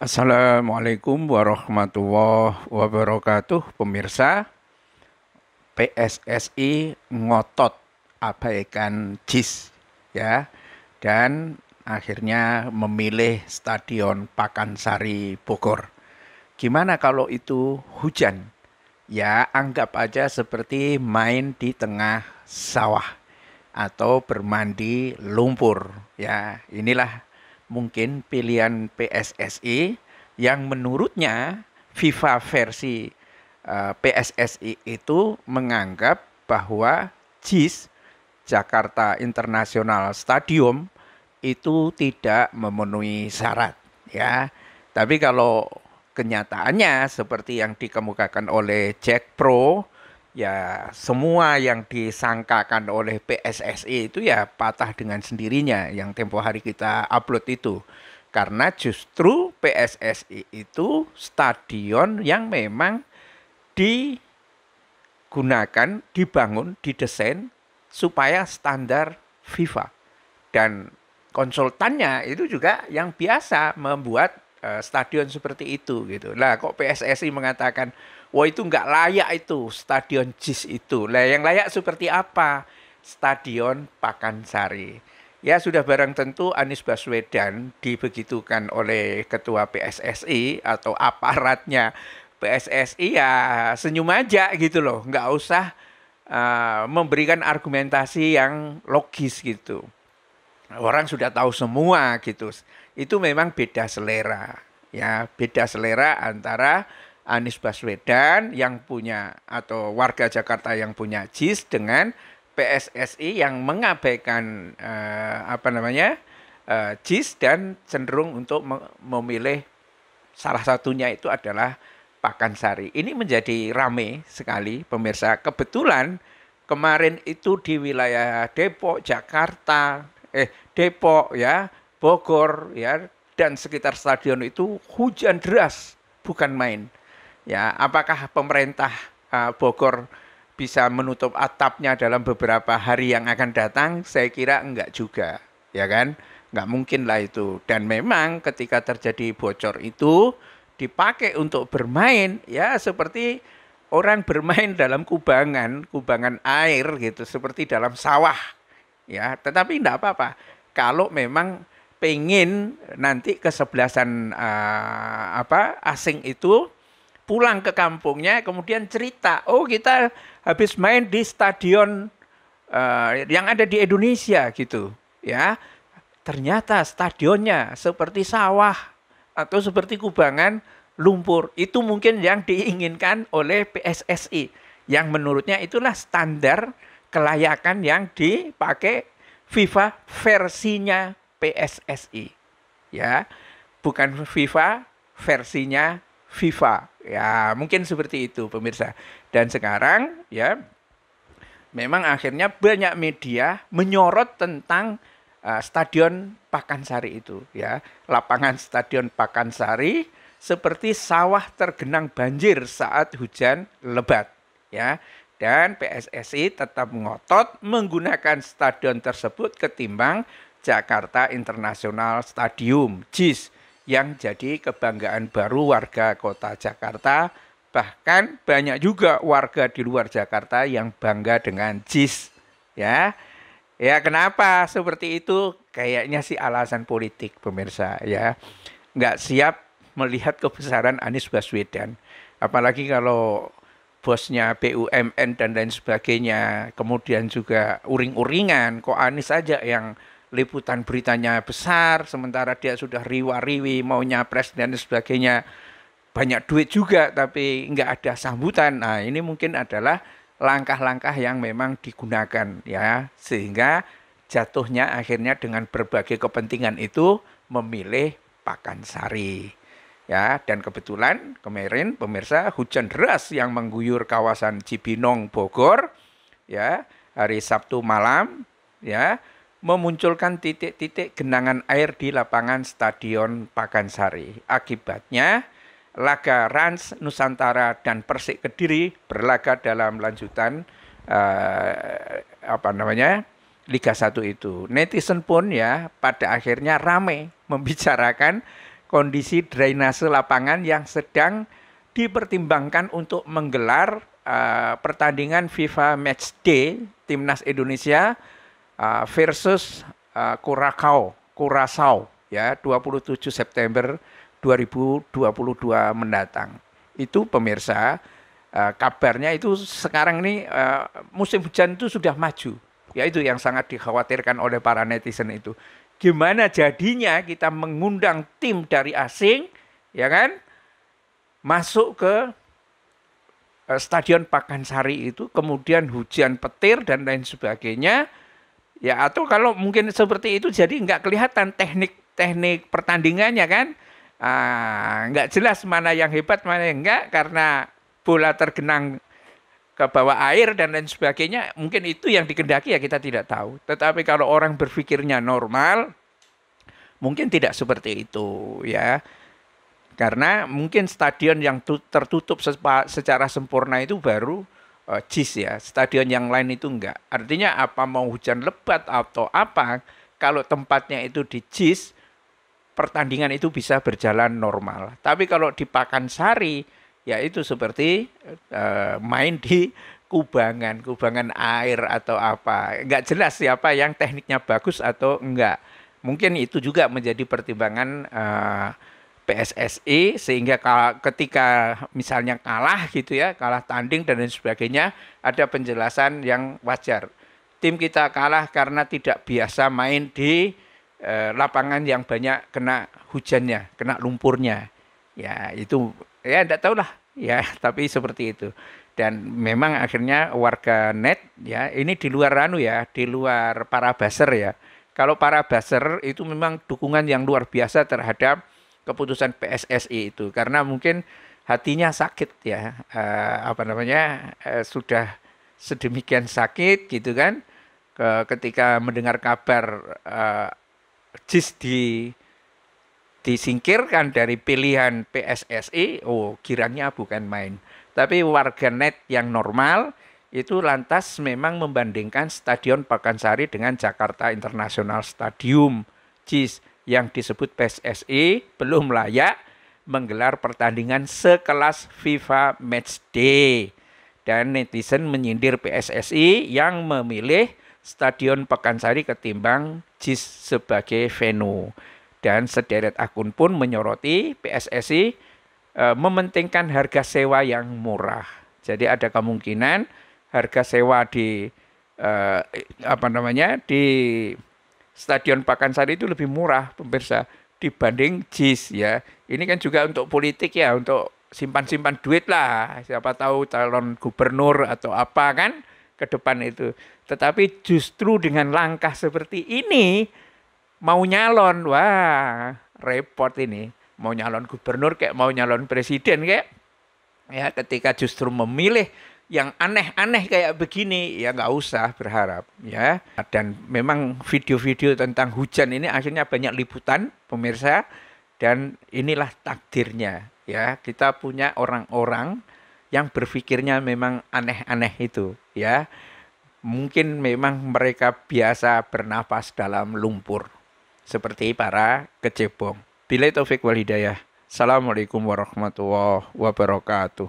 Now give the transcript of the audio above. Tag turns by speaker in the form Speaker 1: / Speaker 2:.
Speaker 1: Assalamualaikum warahmatullahi wabarakatuh Pemirsa PSSI ngotot abaikan JIS ya dan akhirnya memilih Stadion Pakansari Bogor. Gimana kalau itu hujan? Ya anggap aja seperti main di tengah sawah atau bermandi lumpur. Ya inilah mungkin pilihan PSSI yang menurutnya FIFA versi e, PSSI itu menganggap bahwa JIS Jakarta International Stadium itu tidak memenuhi syarat ya. Tapi kalau kenyataannya seperti yang dikemukakan oleh Jack Pro ya semua yang disangkakan oleh PSSI itu ya patah dengan sendirinya yang tempo hari kita upload itu. Karena justru PSSI itu stadion yang memang digunakan, dibangun, didesain supaya standar FIFA. Dan konsultannya itu juga yang biasa membuat uh, stadion seperti itu gitu. Lah kok PSSI mengatakan Wah itu nggak layak itu stadion JIS itu. Lah yang layak seperti apa? Stadion Pakansari. Ya sudah barang tentu Anies Baswedan dibegitukan oleh ketua PSSI atau aparatnya PSSI ya senyum aja gitu loh, nggak usah uh, memberikan argumentasi yang logis gitu. Orang sudah tahu semua gitu. Itu memang beda selera ya, beda selera antara Anies Baswedan yang punya atau warga Jakarta yang punya JIS dengan PSSI yang mengabaikan eh, apa namanya eh, JIS dan cenderung untuk memilih salah satunya itu adalah Pakansari. Ini menjadi rame sekali pemirsa. Kebetulan kemarin itu di wilayah Depok, Jakarta, eh Depok ya, Bogor ya dan sekitar stadion itu hujan deras bukan main ya apakah pemerintah uh, Bogor bisa menutup atapnya dalam beberapa hari yang akan datang saya kira enggak juga ya kan enggak mungkin lah itu dan memang ketika terjadi bocor itu dipakai untuk bermain ya seperti orang bermain dalam kubangan kubangan air gitu seperti dalam sawah ya tetapi enggak apa-apa kalau memang pengen nanti kesebelasan uh, apa asing itu pulang ke kampungnya, kemudian cerita, oh kita habis main di stadion uh, yang ada di Indonesia gitu, ya. Ternyata stadionnya seperti sawah atau seperti kubangan lumpur. Itu mungkin yang diinginkan oleh PSSI. Yang menurutnya itulah standar kelayakan yang dipakai FIFA versinya PSSI. Ya, bukan FIFA versinya FIFA. Ya, mungkin seperti itu pemirsa. Dan sekarang ya memang akhirnya banyak media menyorot tentang uh, stadion Pakansari itu ya. Lapangan stadion Pakansari seperti sawah tergenang banjir saat hujan lebat ya. Dan PSSI tetap ngotot menggunakan stadion tersebut ketimbang Jakarta International Stadium JIS yang jadi kebanggaan baru warga kota Jakarta. Bahkan banyak juga warga di luar Jakarta yang bangga dengan JIS. Ya, ya kenapa seperti itu? Kayaknya sih alasan politik pemirsa ya. Nggak siap melihat kebesaran Anies Baswedan. Apalagi kalau bosnya BUMN dan lain sebagainya. Kemudian juga uring-uringan, kok Anies aja yang liputan beritanya besar, sementara dia sudah riwa-riwi mau nyapres dan sebagainya. Banyak duit juga tapi nggak ada sambutan. Nah, ini mungkin adalah langkah-langkah yang memang digunakan ya sehingga jatuhnya akhirnya dengan berbagai kepentingan itu memilih pakan sari ya dan kebetulan kemarin pemirsa hujan deras yang mengguyur kawasan Cibinong Bogor ya hari Sabtu malam ya memunculkan titik-titik genangan air di lapangan Stadion Pakansari. Akibatnya, laga Rans Nusantara dan Persik Kediri berlaga dalam lanjutan eh, apa namanya Liga 1 itu. Netizen pun ya pada akhirnya rame membicarakan kondisi drainase lapangan yang sedang dipertimbangkan untuk menggelar uh, pertandingan FIFA Match Day Timnas Indonesia uh, versus uh, Curacao, Curacao ya 27 September 2022 mendatang. Itu pemirsa uh, kabarnya itu sekarang ini uh, musim hujan itu sudah maju. Ya itu yang sangat dikhawatirkan oleh para netizen itu. Gimana jadinya kita mengundang tim dari asing ya kan masuk ke eh, Stadion Pakansari itu kemudian hujan petir dan lain sebagainya Ya atau kalau mungkin seperti itu jadi nggak kelihatan teknik-teknik pertandingannya kan. Ah, nggak jelas mana yang hebat mana yang enggak karena bola tergenang ke bawah air dan lain sebagainya mungkin itu yang dikendaki ya kita tidak tahu tetapi kalau orang berpikirnya normal mungkin tidak seperti itu ya karena mungkin stadion yang tertutup secara sempurna itu baru uh, JIS ya. Stadion yang lain itu enggak. Artinya apa mau hujan lebat atau apa, kalau tempatnya itu di JIS, pertandingan itu bisa berjalan normal. Tapi kalau di Pakansari, ya itu seperti uh, main di kubangan, kubangan air atau apa. Enggak jelas siapa yang tekniknya bagus atau enggak. Mungkin itu juga menjadi pertimbangan uh, PSSI e sehingga kalau ketika misalnya kalah gitu ya, kalah tanding dan lain sebagainya, ada penjelasan yang wajar. Tim kita kalah karena tidak biasa main di eh, lapangan yang banyak kena hujannya, kena lumpurnya. Ya, itu ya tahu lah ya, tapi seperti itu. Dan memang akhirnya warga net ya, ini di luar ranu ya, di luar para baser ya. Kalau para baser itu memang dukungan yang luar biasa terhadap keputusan PSSI itu karena mungkin hatinya sakit ya eh, apa namanya eh, sudah sedemikian sakit gitu kan ke, ketika mendengar kabar eh, JIS di disingkirkan dari pilihan PSSI oh kiranya bukan main tapi warga net yang normal itu lantas memang membandingkan Stadion Pakansari dengan Jakarta International Stadium. JIS yang disebut PSSI e belum layak menggelar pertandingan sekelas FIFA Matchday. Dan netizen menyindir PSSI e yang memilih Stadion Pekansari ketimbang JIS sebagai venue. Dan sederet akun pun menyoroti PSSI e, e, mementingkan harga sewa yang murah. Jadi ada kemungkinan harga sewa di e, apa namanya di Stadion Pakansari itu lebih murah pemirsa dibanding JIS ya. Ini kan juga untuk politik ya, untuk simpan-simpan duit lah. Siapa tahu calon gubernur atau apa kan ke depan itu. Tetapi justru dengan langkah seperti ini mau nyalon, wah repot ini. Mau nyalon gubernur kayak mau nyalon presiden kayak. Ya, ketika justru memilih yang aneh-aneh kayak begini ya nggak usah berharap ya dan memang video-video tentang hujan ini akhirnya banyak liputan pemirsa dan inilah takdirnya ya kita punya orang-orang yang berpikirnya memang aneh-aneh itu ya mungkin memang mereka biasa bernapas dalam lumpur seperti para kecebong bila taufik wal hidayah Assalamualaikum warahmatullahi wabarakatuh